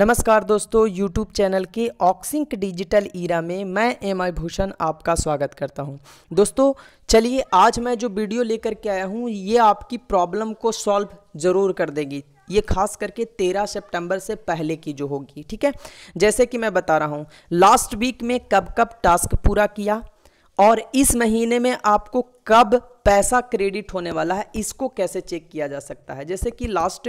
नमस्कार दोस्तों YouTube channel के ऑक्सिंक डिजिटल ईरा में मैं एम आई भूषण आपका स्वागत करता हूं दोस्तों चलिए आज मैं जो वीडियो लेकर के आया हूं ये आपकी प्रॉब्लम को सॉल्व ज़रूर कर देगी ये खास करके 13 सितंबर से पहले की जो होगी ठीक है जैसे कि मैं बता रहा हूँ लास्ट वीक में कब कब टास्क पूरा किया और इस महीने में आपको कब पैसा क्रेडिट होने वाला है इसको कैसे चेक किया जा सकता है जैसे कि लास्ट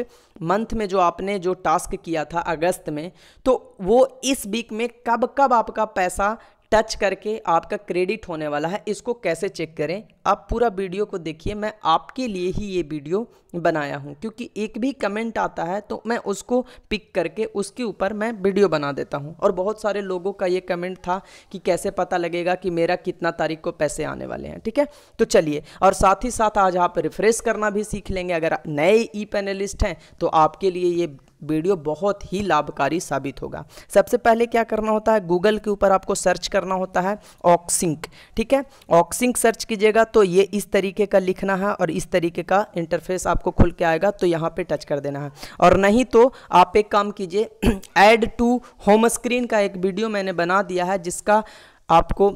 मंथ में जो आपने जो टास्क किया था अगस्त में तो वो इस वीक में कब कब आपका पैसा टच करके आपका क्रेडिट होने वाला है इसको कैसे चेक करें आप पूरा वीडियो को देखिए मैं आपके लिए ही ये वीडियो बनाया हूँ क्योंकि एक भी कमेंट आता है तो मैं उसको पिक करके उसके ऊपर मैं वीडियो बना देता हूँ और बहुत सारे लोगों का ये कमेंट था कि कैसे पता लगेगा कि मेरा कितना तारीख को पैसे आने वाले हैं ठीक है तो चलिए और साथ ही साथ आज आप रिफ्रेश करना भी सीख लेंगे अगर नए ई पैनलिस्ट हैं तो आपके लिए ये वीडियो बहुत ही लाभकारी साबित होगा सबसे पहले क्या करना होता है गूगल के ऊपर आपको सर्च करना होता है ऑक्सिंक ठीक है ऑक्सिंक सर्च कीजिएगा तो ये इस तरीके का लिखना है और इस तरीके का इंटरफेस आपको खुल के आएगा तो यहाँ पे टच कर देना है और नहीं तो आप एक काम कीजिए ऐड टू होम स्क्रीन का एक वीडियो मैंने बना दिया है जिसका आपको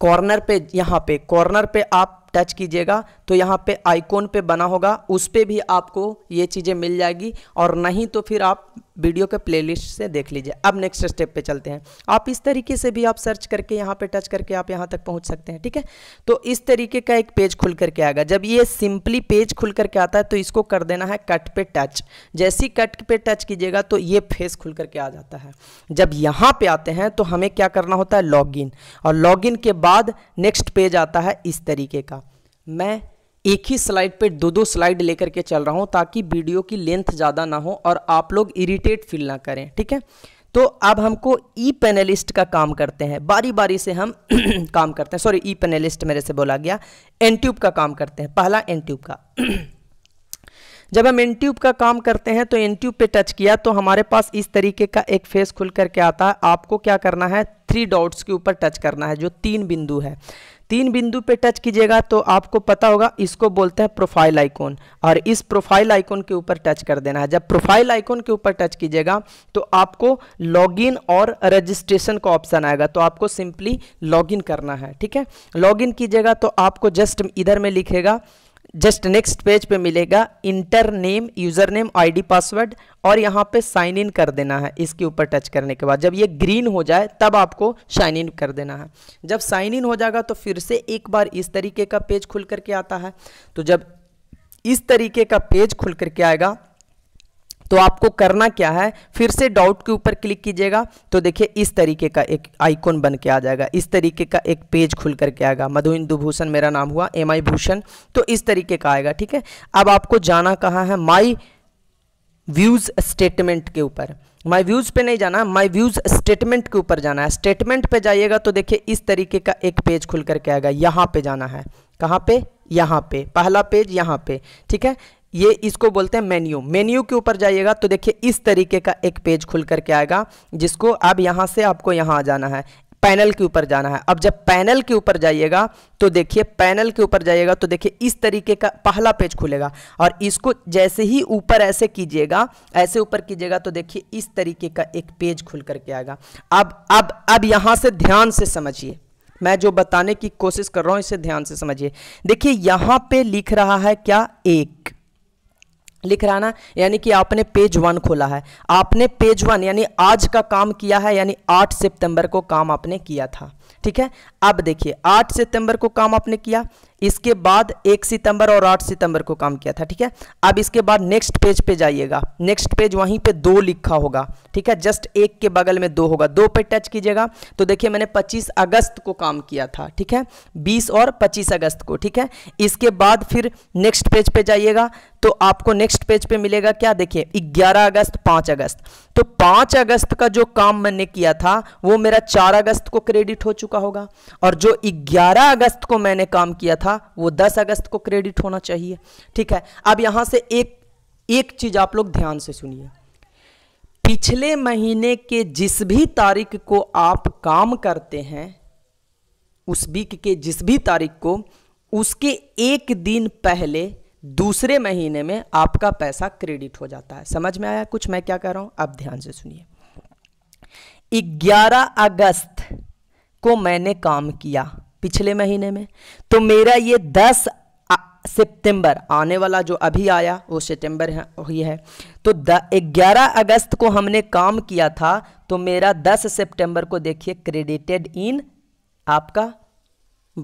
कॉर्नर पे यहाँ पे कॉर्नर पे आप टच कीजिएगा तो यहाँ पे आइकॉन पे बना होगा उस पर भी आपको ये चीज़ें मिल जाएगी और नहीं तो फिर आप वीडियो के प्लेलिस्ट से देख लीजिए अब नेक्स्ट स्टेप पे चलते हैं आप इस तरीके से भी आप सर्च करके यहाँ पे टच करके आप यहाँ तक पहुँच सकते हैं ठीक है तो इस तरीके का एक पेज खुल करके आएगा जब ये सिंपली पेज खुल करके आता है तो इसको कर देना है कट पे टच जैसी कट पे टच कीजिएगा तो ये फेस खुल करके आ जाता है जब यहाँ पर आते हैं तो हमें क्या करना होता है लॉग और लॉग के बाद नेक्स्ट पेज आता है इस तरीके का मैं एक ही स्लाइड पे दो दो स्लाइड लेकर के चल रहा हूँ ताकि वीडियो की लेंथ ज़्यादा ना हो और आप लोग इरिटेट फील ना करें ठीक है तो अब हमको ई पैनलिस्ट का काम करते हैं बारी बारी से हम काम करते हैं सॉरी ई पैनलिस्ट मेरे से बोला गया एन ट्यूब का काम करते हैं पहला एन ट्यूब का जब हम एन ट्यूब का काम करते हैं तो एन ट्यूब पे टच किया तो हमारे पास इस तरीके का एक फेस खुल करके आता है आपको क्या करना है थ्री डॉट्स के ऊपर टच करना है जो तीन बिंदु है तीन बिंदु पे टच कीजिएगा तो आपको पता होगा इसको बोलते हैं प्रोफाइल आइकॉन और इस प्रोफाइल आइकॉन के ऊपर टच कर देना है जब प्रोफाइल आइकॉन के ऊपर टच कीजिएगा तो आपको लॉगिन और रजिस्ट्रेशन का ऑप्शन आएगा तो आपको सिंपली लॉगिन करना है ठीक है लॉगिन कीजिएगा तो आपको जस्ट इधर में लिखेगा जस्ट नेक्स्ट पेज पे मिलेगा enter name user name I password और यहाँ पे साइन इन कर देना है इसके ऊपर टच करने के बाद जब ये ग्रीन हो जाए तब आपको साइन इन कर देना है जब साइन इन हो जाएगा तो फिर से एक बार इस तरीके का पेज खुल करके आता है तो जब इस तरीके का पेज खुल करके आएगा तो आपको करना क्या है फिर से डाउट के ऊपर क्लिक कीजिएगा तो देखिए इस तरीके का एक आइकॉन बन के आ जाएगा इस तरीके का एक पेज खुल करके आएगा मधु इंदु भूषण मेरा नाम हुआ एम आई भूषण तो इस तरीके का आएगा ठीक है अब आपको जाना कहाँ है माई व्यूज स्टेटमेंट के ऊपर माई व्यूज़ पे नहीं जाना माई व्यूज़ स्टेटमेंट के ऊपर जाना है स्टेटमेंट पे जाइएगा तो देखिए इस तरीके का एक पेज खुल करके आएगा यहाँ पे जाना है कहाँ पे यहाँ पे पहला पेज यहाँ पे ठीक है ये इसको बोलते हैं मेन्यू मेन्यू के ऊपर जाइएगा तो देखिए इस तरीके का एक पेज खुल करके आएगा जिसको अब यहाँ से आपको यहाँ आ जाना है पैनल के ऊपर जाना है अब जब पैनल के ऊपर जाइएगा तो देखिए पैनल के ऊपर जाइएगा तो देखिए इस तरीके का पहला पेज खुलेगा और इसको जैसे ही ऊपर ऐसे कीजिएगा ऐसे ऊपर कीजिएगा तो देखिए इस तरीके का एक पेज खुल करके आएगा अब अब अब यहाँ से ध्यान से समझिए मैं जो बताने की कोशिश कर रहा हूँ इसे ध्यान से समझिए देखिए यहाँ पे लिख रहा है क्या एक लिख रहा है ना यानी कि आपने पेज वन खोला है आपने पेज वन यानी आज का काम किया है यानी आठ सितंबर को काम आपने किया था ठीक है अब देखिए आठ सितंबर को काम आपने किया इसके बाद एक सितंबर और आठ सितंबर को काम किया था ठीक है अब इसके बाद नेक्स्ट पेज पे जाइएगा नेक्स्ट पेज वहीं पे दो लिखा होगा ठीक है जस्ट एक के बगल में दो होगा दो पे टच कीजिएगा तो देखिए मैंने 25 अगस्त को काम किया था ठीक है 20 और 25 अगस्त को ठीक है इसके बाद फिर नेक्स्ट पेज पे जाइएगा तो आपको नेक्स्ट पेज पे मिलेगा क्या देखिए 11 अगस्त 5 अगस्त तो 5 अगस्त का जो काम मैंने किया था वो मेरा 4 अगस्त को क्रेडिट हो चुका होगा और जो 11 अगस्त को मैंने काम किया था था वो 10 अगस्त को क्रेडिट होना चाहिए ठीक है अब यहां से एक एक चीज़ आप लोग ध्यान से सुनिए पिछले महीने के जिस भी तारीख को आप काम करते हैं उस वीक के जिस भी तारीख को उसके एक दिन पहले दूसरे महीने में आपका पैसा क्रेडिट हो जाता है समझ में आया कुछ मैं क्या कह रहा हूं आप ध्यान से सुनिए 11 अगस्त को मैंने काम किया पिछले महीने में तो मेरा ये दस सितंबर आने वाला जो अभी आया वो सितंबर ही है तो ग्यारह अगस्त को हमने काम किया था तो मेरा दस सितंबर को देखिए क्रेडिटेड इन आपका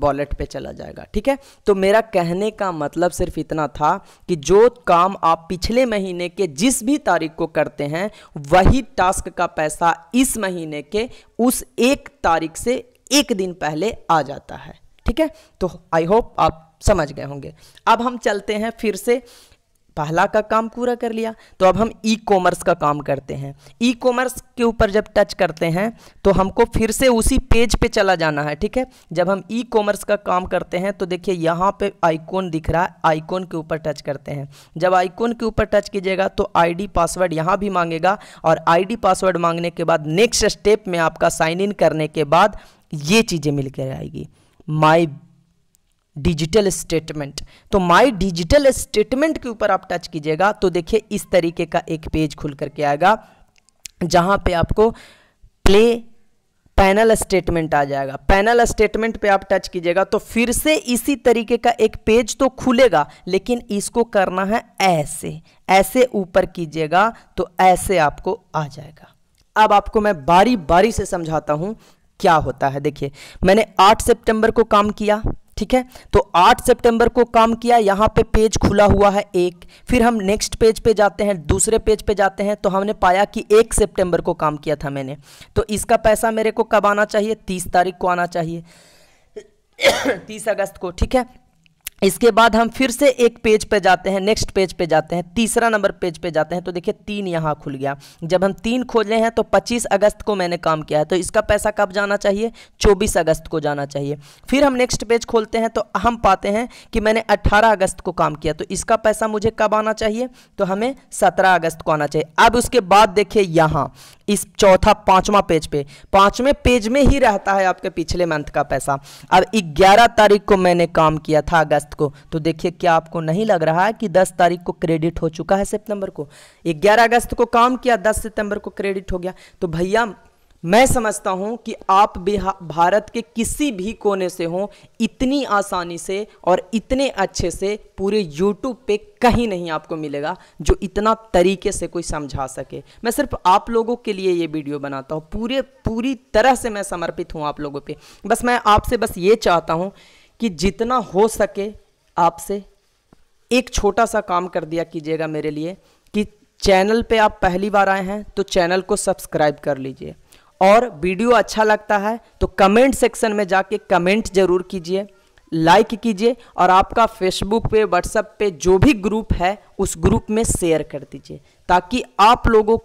वॉलेट पे चला जाएगा ठीक है तो मेरा कहने का मतलब सिर्फ इतना था कि जो काम आप पिछले महीने के जिस भी तारीख को करते हैं वही टास्क का पैसा इस महीने के उस एक तारीख से एक दिन पहले आ जाता है ठीक है तो आई होप आप समझ गए होंगे अब हम चलते हैं फिर से पहला का काम पूरा कर लिया तो अब हम ई कॉमर्स का काम करते हैं ई कॉमर्स के ऊपर जब टच करते हैं तो हमको फिर से उसी पेज पे चला जाना है ठीक है जब हम ई कॉमर्स का काम करते हैं तो देखिए यहाँ पे आइकॉन दिख रहा है आइकॉन के ऊपर टच करते हैं जब आइकॉन के ऊपर टच कीजिएगा तो आईडी पासवर्ड यहाँ भी मांगेगा और आई पासवर्ड मांगने के बाद नेक्स्ट स्टेप में आपका साइन इन करने के बाद ये चीज़ें मिलकर आएगी माई डिजिटल स्टेटमेंट तो माय डिजिटल स्टेटमेंट के ऊपर आप टच कीजिएगा तो देखिए इस तरीके का एक पेज खुल करके आएगा जहां पे आपको प्ले पैनल स्टेटमेंट आ जाएगा पैनल स्टेटमेंट पे आप टच कीजिएगा तो फिर से इसी तरीके का एक पेज तो खुलेगा लेकिन इसको करना है ऐसे ऐसे ऊपर कीजिएगा तो ऐसे आपको आ जाएगा अब आपको मैं बारी बारी से समझाता हूं क्या होता है देखिए मैंने 8 सितंबर को काम किया ठीक है तो 8 सितंबर को काम किया यहाँ पे पेज खुला हुआ है एक फिर हम नेक्स्ट पेज पे जाते हैं दूसरे पेज पे जाते हैं तो हमने पाया कि एक सितंबर को काम किया था मैंने तो इसका पैसा मेरे को कब आना चाहिए तीस तारीख को आना चाहिए तीस अगस्त को ठीक है इसके बाद हम फिर से एक पेज पे जाते हैं नेक्स्ट पेज पे जाते हैं तीसरा नंबर पेज पे जाते हैं तो देखिए तीन यहाँ खुल गया जब हम तीन खोले हैं तो 25 अगस्त को मैंने काम किया है तो इसका पैसा कब जाना चाहिए 24 अगस्त को जाना चाहिए फिर हम नेक्स्ट पेज खोलते हैं तो हम पाते हैं कि मैंने 18 अगस्त को काम किया तो इसका पैसा मुझे कब आना चाहिए तो हमें सत्रह अगस्त को आना चाहिए अब उसके बाद देखिए यहाँ इस चौथा पांचवा पेज पे पांचवें पेज में ही रहता है आपके पिछले मंथ का पैसा अब 11 तारीख को मैंने काम किया था अगस्त को तो देखिए क्या आपको नहीं लग रहा है कि 10 तारीख को क्रेडिट हो चुका है सितंबर को 11 अगस्त को काम किया 10 सितंबर को क्रेडिट हो गया तो भैया मैं समझता हूं कि आप भारत के किसी भी कोने से हों इतनी आसानी से और इतने अच्छे से पूरे YouTube पे कहीं नहीं आपको मिलेगा जो इतना तरीके से कोई समझा सके मैं सिर्फ आप लोगों के लिए ये वीडियो बनाता हूँ पूरे पूरी तरह से मैं समर्पित हूँ आप लोगों पे बस मैं आपसे बस ये चाहता हूँ कि जितना हो सके आपसे एक छोटा सा काम कर दिया कीजिएगा मेरे लिए कि चैनल पर आप पहली बार आए हैं तो चैनल को सब्सक्राइब कर लीजिए और वीडियो अच्छा लगता है तो कमेंट सेक्शन में जाके कमेंट जरूर कीजिए लाइक कीजिए और आपका फेसबुक पे व्हाट्सएप पे जो भी ग्रुप है उस ग्रुप में शेयर कर दीजिए ताकि आप लोगों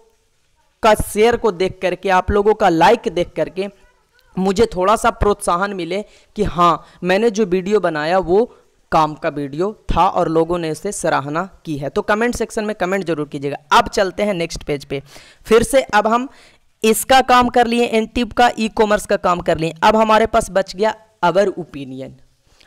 का शेयर को देख करके आप लोगों का लाइक देख करके मुझे थोड़ा सा प्रोत्साहन मिले कि हाँ मैंने जो वीडियो बनाया वो काम का वीडियो था और लोगों ने इसे सराहना की है तो कमेंट सेक्शन में कमेंट जरूर कीजिएगा अब चलते हैं नेक्स्ट पेज पे फिर से अब हम इसका काम कर लिए एंटीब का ई कॉमर्स का काम कर लिए अब हमारे पास बच गया अवर ओपिनियन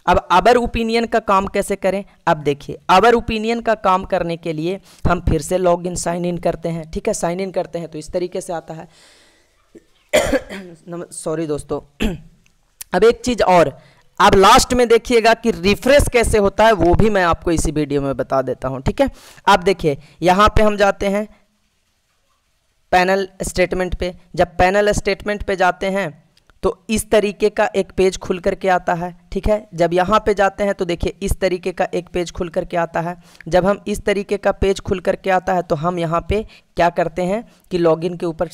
अब अवर ओपिनियन का काम कैसे करें अब देखिए अवर ओपिनियन का काम करने के लिए हम फिर से लॉग इन साइन इन करते हैं ठीक है साइन इन करते हैं तो इस तरीके से आता है सॉरी दोस्तों अब एक चीज़ और अब लास्ट में देखिएगा कि रिफ्रेश कैसे होता है वो भी मैं आपको इसी वीडियो में बता देता हूं ठीक है अब देखिए यहां पे हम जाते हैं पैनल स्टेटमेंट पे जब पैनल स्टेटमेंट पे जाते हैं तो इस तरीके का एक पेज खुल करके आता है ठीक है जब यहाँ पे जाते हैं तो देखिए इस तरीके का एक पेज खुल करके आता है जब हम इस तरीके का पेज खुल करके आता है तो हम यहाँ पे क्या करते हैं कि लॉगिन के ऊपर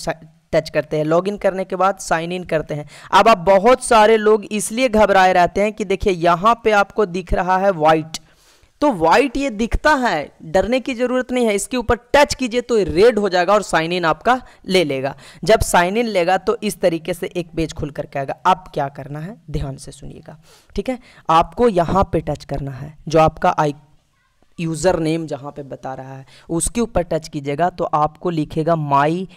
टच करते हैं लॉगिन करने के बाद साइन इन करते हैं अब आप बहुत सारे लोग इसलिए घबराए रहते हैं कि देखिए यहाँ पे आपको दिख रहा है वाइट तो व्हाइट ये दिखता है डरने की जरूरत नहीं है इसके ऊपर टच कीजिए तो रेड हो जाएगा और साइन इन आपका ले लेगा जब साइन इन लेगा तो इस तरीके से एक पेज खुल करके आएगा अब क्या करना है ध्यान से सुनिएगा ठीक है आपको यहाँ पे टच करना है जो आपका आई यूज़र नेम जहां पे बता रहा है उसके ऊपर टच कीजिएगा तो आपको लिखेगा my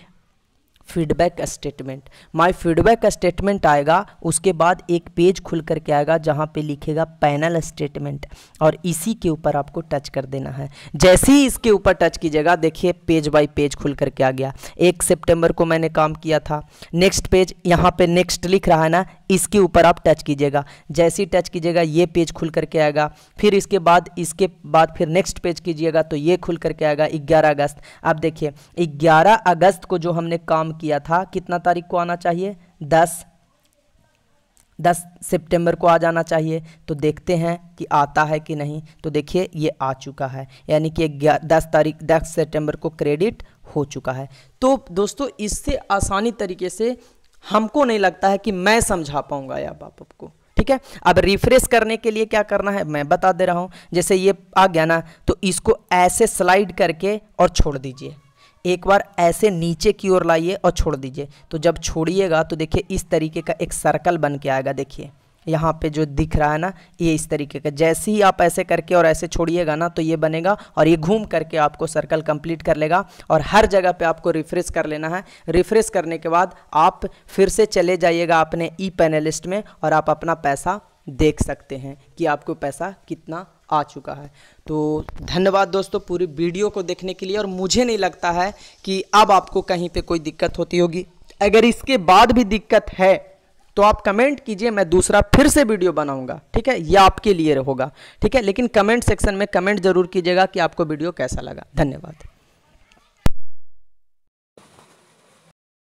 feedback statement my feedback statement आएगा उसके बाद एक पेज खुल करके आएगा जहाँ पे लिखेगा पैनल स्टेटमेंट और इसी के ऊपर आपको टच कर देना है जैसे ही इसके ऊपर टच कीजिएगा देखिए पेज बाय पेज खुल करके आ गया एक सितंबर को मैंने काम किया था नेक्स्ट पेज यहाँ पे नेक्स्ट लिख रहा है ना इसके ऊपर आप टच कीजिएगा जैसे ही टच कीजिएगा ये पेज खुल करके आएगा फिर इसके बाद इसके बाद फिर नेक्स्ट पेज कीजिएगा तो ये खुल करके आएगा ग्यारह अगस्त आप देखिए ग्यारह अगस्त को जो हमने काम किया था कितना तारीख को आना चाहिए दस दस सितंबर को आ जाना चाहिए तो देखते हैं कि आता है कि नहीं तो देखिए ये आ चुका है यानी कि दस तारीख दस सितंबर को क्रेडिट हो चुका है तो दोस्तों इससे आसानी तरीके से हमको नहीं लगता है कि मैं समझा पाऊंगा या बाप को ठीक है अब रिफ्रेश करने के लिए क्या करना है मैं बता दे रहा हूँ जैसे ये आ गया ना तो इसको ऐसे स्लाइड करके और छोड़ दीजिए एक बार ऐसे नीचे की ओर लाइए और छोड़ दीजिए तो जब छोड़िएगा तो देखिए इस तरीके का एक सर्कल बन के आएगा देखिए यहाँ पे जो दिख रहा है ना ये इस तरीके का जैसे ही आप ऐसे करके और ऐसे छोड़िएगा ना तो ये बनेगा और ये घूम करके आपको सर्कल कंप्लीट कर लेगा और हर जगह पे आपको रिफ्रेश कर लेना है रिफ्रेश करने के बाद आप फिर से चले जाइएगा अपने ई पैनलिस्ट में और आप अपना पैसा देख सकते हैं कि आपको पैसा कितना आ चुका है तो धन्यवाद दोस्तों पूरी वीडियो को देखने के लिए और मुझे नहीं लगता है कि अब आपको कहीं पर कोई दिक्कत होती होगी अगर इसके बाद भी दिक्कत है तो आप कमेंट कीजिए मैं दूसरा फिर से वीडियो बनाऊंगा ठीक है यह आपके लिए होगा ठीक है लेकिन कमेंट सेक्शन में कमेंट जरूर कीजिएगा कि आपको वीडियो कैसा लगा धन्यवाद